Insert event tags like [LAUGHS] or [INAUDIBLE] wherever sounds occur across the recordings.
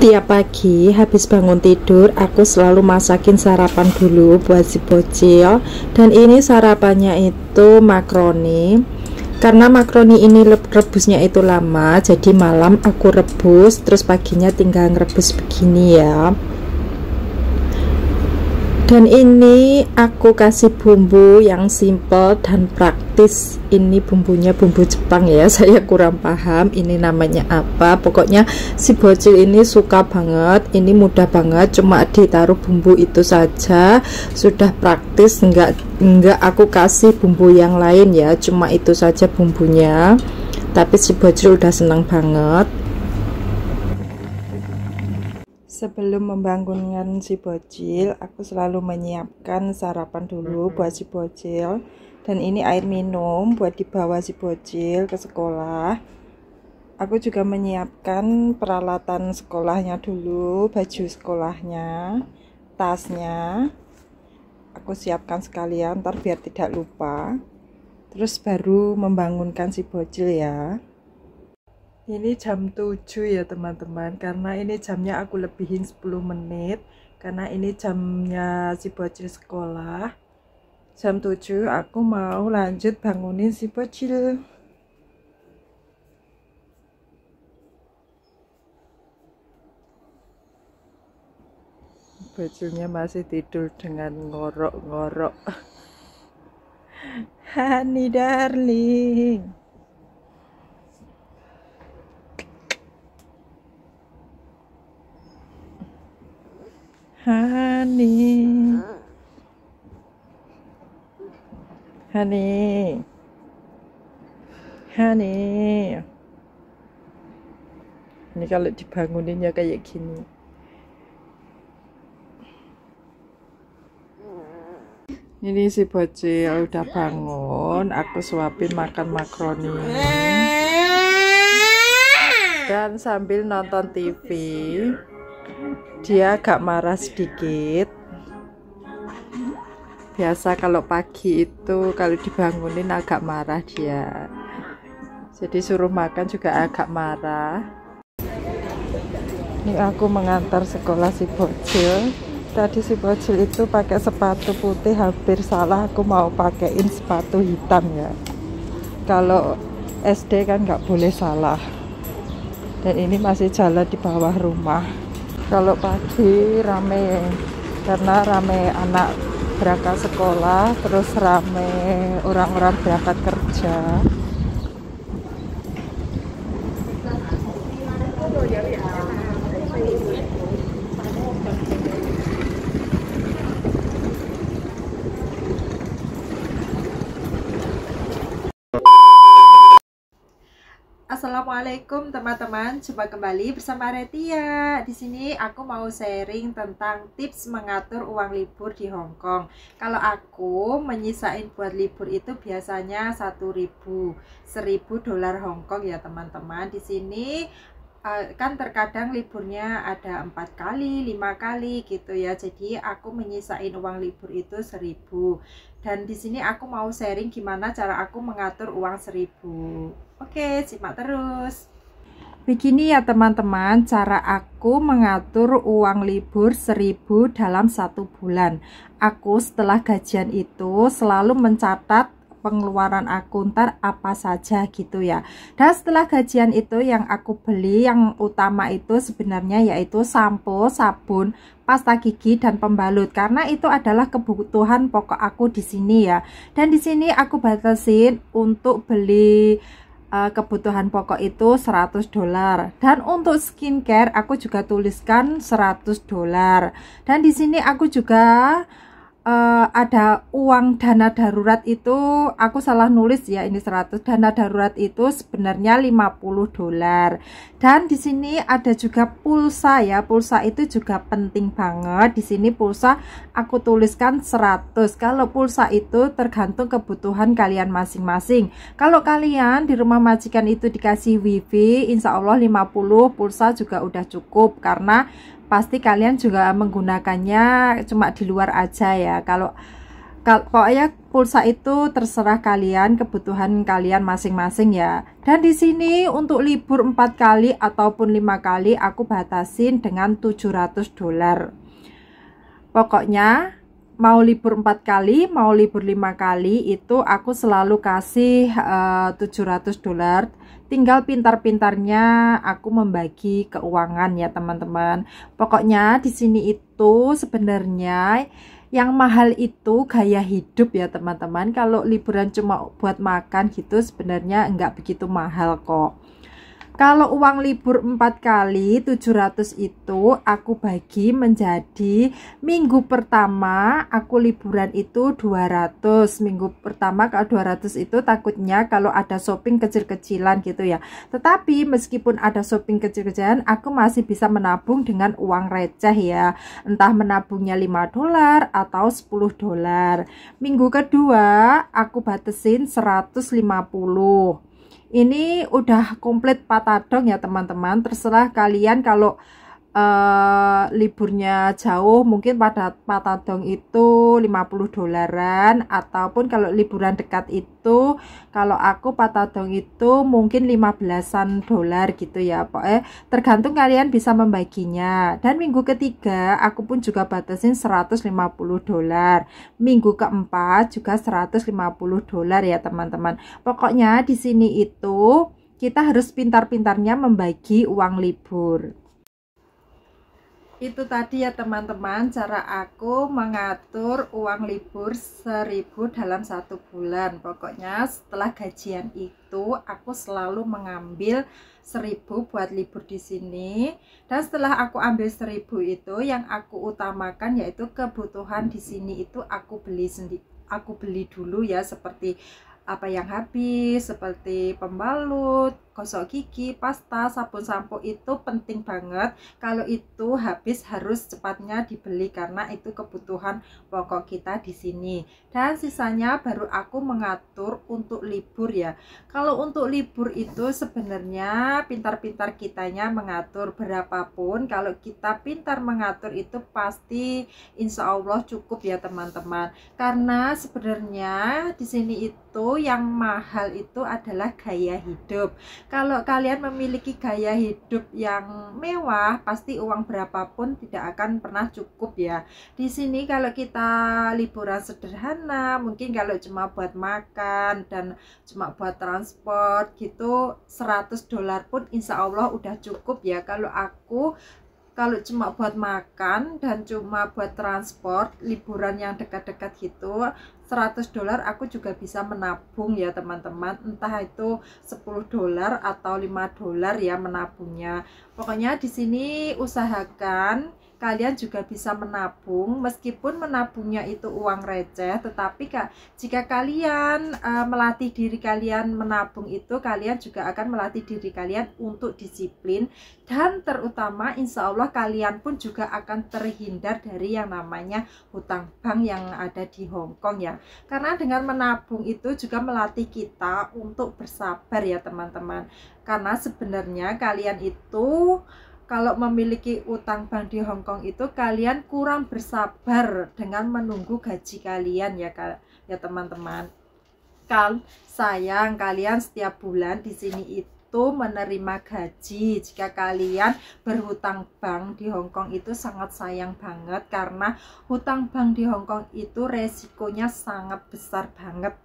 Setiap pagi habis bangun tidur aku selalu masakin sarapan dulu buat si bocil dan ini sarapannya itu makroni karena makroni ini rebusnya itu lama jadi malam aku rebus terus paginya tinggal nge-rebus begini ya dan ini aku kasih bumbu yang simple dan praktis ini bumbunya bumbu Jepang ya [LAUGHS] saya kurang paham ini namanya apa pokoknya si bocil ini suka banget ini mudah banget cuma ditaruh bumbu itu saja sudah praktis enggak enggak aku kasih bumbu yang lain ya cuma itu saja bumbunya tapi si bocil udah senang banget Sebelum membangunkan si bocil, aku selalu menyiapkan sarapan dulu buat si bocil. Dan ini air minum buat dibawa si bocil ke sekolah. Aku juga menyiapkan peralatan sekolahnya dulu, baju sekolahnya, tasnya. Aku siapkan sekalian, ntar biar tidak lupa. Terus baru membangunkan si bocil ya ini jam 7 ya teman-teman karena ini jamnya aku lebihin 10 menit karena ini jamnya si bocil sekolah jam 7 aku mau lanjut bangunin si bocil bocilnya masih tidur dengan ngorok-ngorok [LAUGHS] honey darling Hani, Hani, Hani. Ini kalau dibanguninnya kayak gini. Ini si bocil udah bangun, aku suapin makan makroni. Dan sambil nonton TV, dia agak marah sedikit biasa kalau pagi itu kalau dibangunin agak marah dia jadi suruh makan juga agak marah ini aku mengantar sekolah si bocil tadi si bocil itu pakai sepatu putih hampir salah aku mau pakaiin sepatu hitam ya kalau SD kan nggak boleh salah dan ini masih jalan di bawah rumah kalau pagi rame karena rame anak berangkat sekolah terus rame orang-orang berangkat kerja Assalamualaikum teman-teman, jumpa kembali bersama Retia. Di sini aku mau sharing tentang tips mengatur uang libur di Hong Kong. Kalau aku menyisain buat libur itu biasanya 1000, 1000 dolar Hong Kong ya teman-teman. Di sini Eh, kan terkadang liburnya ada empat kali lima kali gitu ya jadi aku menyisain uang libur itu seribu dan di sini aku mau sharing gimana cara aku mengatur uang seribu oke simak terus Begini ya teman-teman cara aku mengatur uang libur seribu dalam satu bulan Aku setelah gajian itu selalu mencatat pengeluaran aku ntar apa saja gitu ya dan setelah gajian itu yang aku beli yang utama itu sebenarnya yaitu sampo sabun pasta gigi dan pembalut karena itu adalah kebutuhan pokok aku di sini ya dan di sini aku batasin untuk beli eh, kebutuhan pokok itu 100 dolar dan untuk skincare aku juga tuliskan 100 dolar dan di sini aku juga uh, ada uang dana darurat itu aku salah nulis ya ini 100 dana darurat itu sebenarnya 50 dolar dan di sini ada juga pulsa ya pulsa itu juga penting banget di sini pulsa aku tuliskan 100 kalau pulsa itu tergantung kebutuhan kalian masing-masing kalau kalian di rumah majikan itu dikasih wifi insya Allah 50 pulsa juga udah cukup karena pasti kalian juga menggunakannya cuma di luar aja ya kalau kalau pokoknya pulsa itu terserah kalian kebutuhan kalian masing-masing ya dan di sini untuk libur empat kali ataupun lima kali aku batasin dengan 700 dolar pokoknya mau libur empat kali, mau libur lima kali itu aku selalu kasih eh, uh, 700 dolar. Tinggal pintar-pintarnya aku membagi keuangan ya teman-teman. Pokoknya di sini itu sebenarnya yang mahal itu gaya hidup ya teman-teman. Kalau liburan cuma buat makan gitu sebenarnya enggak begitu mahal kok. Kalau uang libur 4 kali 700 itu aku bagi menjadi minggu pertama aku liburan itu 200. Minggu pertama kalau 200 itu takutnya kalau ada shopping kecil-kecilan gitu ya. Tetapi meskipun ada shopping kecil-kecilan aku masih bisa menabung dengan uang receh ya. Entah menabungnya 5 dolar atau 10 dolar. Minggu kedua aku batasin 150 ini udah komplit patadong ya teman-teman terserah kalian kalau Eh, liburnya jauh mungkin pada patadong itu 50 dolaran ataupun kalau liburan dekat itu kalau aku patadong itu mungkin 15-an dolar gitu ya eh tergantung kalian bisa membaginya dan minggu ketiga aku pun juga batasin 150 dolar minggu keempat juga 150 dolar ya teman-teman pokoknya di sini itu kita harus pintar-pintarnya membagi uang libur itu tadi ya teman-teman cara aku mengatur uang libur seribu dalam satu bulan pokoknya setelah gajian itu aku selalu mengambil seribu buat libur di sini dan setelah aku ambil seribu itu yang aku utamakan yaitu kebutuhan di sini itu aku beli sendiri aku beli dulu ya seperti apa yang habis seperti pembalut gosok gigi, pasta, sabun-sampo itu penting banget. Kalau itu habis harus cepatnya dibeli karena itu kebutuhan pokok kita di sini. Dan sisanya baru aku mengatur untuk libur ya. Kalau untuk libur itu sebenarnya pintar-pintar kitanya mengatur berapapun. Kalau kita pintar mengatur itu pasti insya Allah cukup ya teman-teman. Karena sebenarnya di sini itu yang mahal itu adalah gaya hidup. Kalau kalian memiliki gaya hidup yang mewah, pasti uang berapapun tidak akan pernah cukup ya. Di sini kalau kita liburan sederhana, mungkin kalau cuma buat makan dan cuma buat transport gitu, 100 dolar pun insya Allah udah cukup ya. Kalau aku kalau cuma buat makan dan cuma buat transport liburan yang dekat-dekat gitu 100 dolar aku juga bisa menabung ya teman-teman entah itu 10 dolar atau 5 dolar ya menabungnya pokoknya di sini usahakan kalian juga bisa menabung meskipun menabungnya itu uang receh tetapi Kak jika kalian uh, melatih diri kalian menabung itu kalian juga akan melatih diri kalian untuk disiplin dan terutama insya Allah kalian pun juga akan terhindar dari yang namanya hutang bank yang ada di Hong Kong ya karena dengan menabung itu juga melatih kita untuk bersabar ya teman-teman karena sebenarnya kalian itu kalau memiliki utang bank di Hong Kong itu kalian kurang bersabar dengan menunggu gaji kalian ya ya teman-teman. Kal sayang kalian setiap bulan di sini itu menerima gaji. Jika kalian berhutang bank di Hong Kong itu sangat sayang banget karena hutang bank di Hong Kong itu resikonya sangat besar banget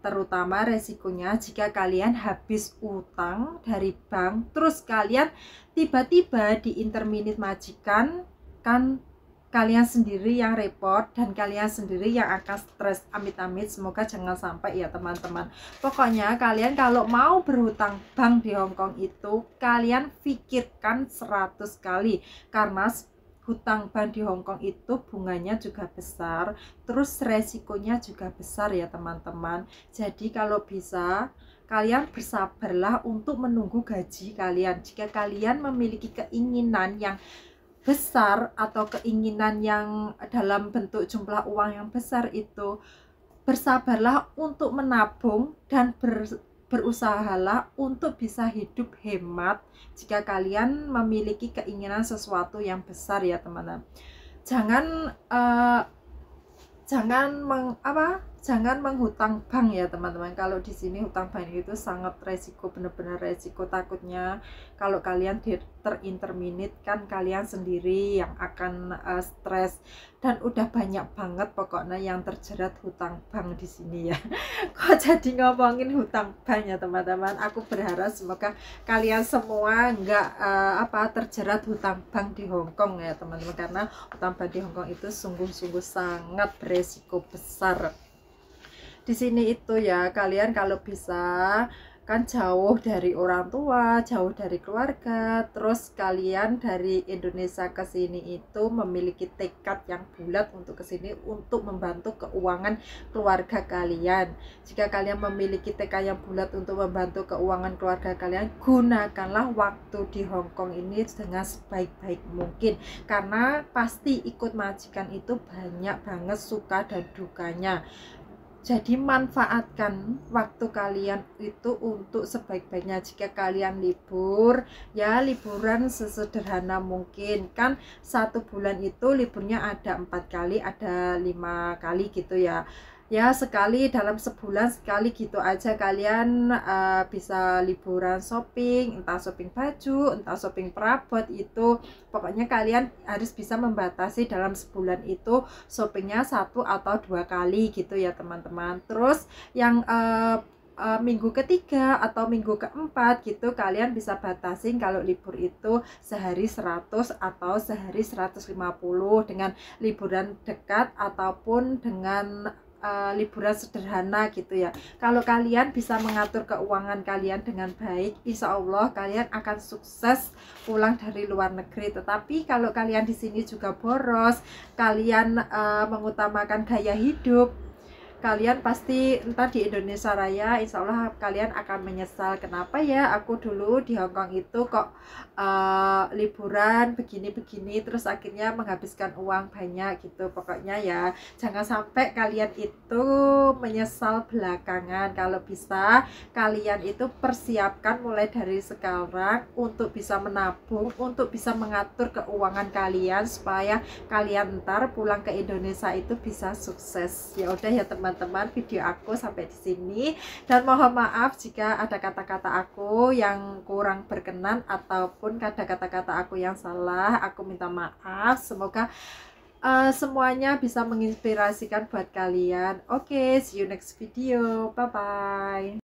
terutama resikonya jika kalian habis utang dari bank terus kalian tiba-tiba di interminit majikan kan kalian sendiri yang repot dan kalian sendiri yang akan stres amit-amit semoga jangan sampai ya teman-teman pokoknya kalian kalau mau berhutang bank di Hongkong itu kalian pikirkan 100 kali karena hutang bank di Hong Kong itu bunganya juga besar, terus resikonya juga besar ya teman-teman. Jadi kalau bisa kalian bersabarlah untuk menunggu gaji kalian. Jika kalian memiliki keinginan yang besar atau keinginan yang dalam bentuk jumlah uang yang besar itu bersabarlah untuk menabung dan ber, berusahalah untuk bisa hidup hemat jika kalian memiliki keinginan sesuatu yang besar ya teman-teman jangan uh, jangan meng, apa jangan menghutang bank ya teman-teman kalau di sini hutang bank itu sangat resiko benar-benar resiko takutnya kalau kalian terinterminit kan kalian sendiri yang akan uh, stres dan udah banyak banget pokoknya yang terjerat hutang bank di sini ya [LAUGHS] kok jadi ngomongin hutang bank ya teman-teman aku berharap semoga kalian semua nggak uh, apa terjerat hutang bank di Hong Kong ya teman-teman karena hutang bank di Hong Kong itu sungguh-sungguh sangat beresiko besar di sini itu ya kalian kalau bisa kan jauh dari orang tua, jauh dari keluarga, terus kalian dari Indonesia ke sini itu memiliki tekad yang bulat untuk ke sini untuk membantu keuangan keluarga kalian. Jika kalian memiliki tekad yang bulat untuk membantu keuangan keluarga kalian, gunakanlah waktu di Hong Kong ini dengan sebaik-baik mungkin karena pasti ikut majikan itu banyak banget suka dan dukanya. Jadi manfaatkan waktu kalian itu untuk sebaik-baiknya jika kalian libur ya liburan sesederhana mungkin kan satu bulan itu liburnya ada empat kali ada lima kali gitu ya ya sekali dalam sebulan sekali gitu aja kalian uh, bisa liburan shopping entah shopping baju entah shopping perabot itu pokoknya kalian harus bisa membatasi dalam sebulan itu shoppingnya satu atau dua kali gitu ya teman-teman terus yang uh, minggu ketiga atau minggu keempat gitu kalian bisa batasi kalau libur itu sehari 100 atau sehari 150 dengan liburan dekat ataupun dengan uh, liburan sederhana gitu ya kalau kalian bisa mengatur keuangan kalian dengan baik insya Allah kalian akan sukses pulang dari luar negeri tetapi kalau kalian di sini juga boros kalian uh, mengutamakan gaya hidup kalian pasti entar di Indonesia Raya insya Allah kalian akan menyesal kenapa ya aku dulu di Hongkong itu kok uh, liburan begini-begini terus akhirnya menghabiskan uang banyak gitu pokoknya ya jangan sampai kalian itu menyesal belakangan kalau bisa kalian itu persiapkan mulai dari sekarang untuk bisa menabung untuk bisa mengatur keuangan kalian supaya kalian ntar pulang ke Indonesia itu bisa sukses ya udah ya teman teman-teman video aku sampai di sini dan mohon maaf jika ada kata-kata aku yang kurang berkenan ataupun ada kata-kata aku yang salah aku minta maaf semoga uh, semuanya bisa menginspirasikan buat kalian oke okay, see you next video bye bye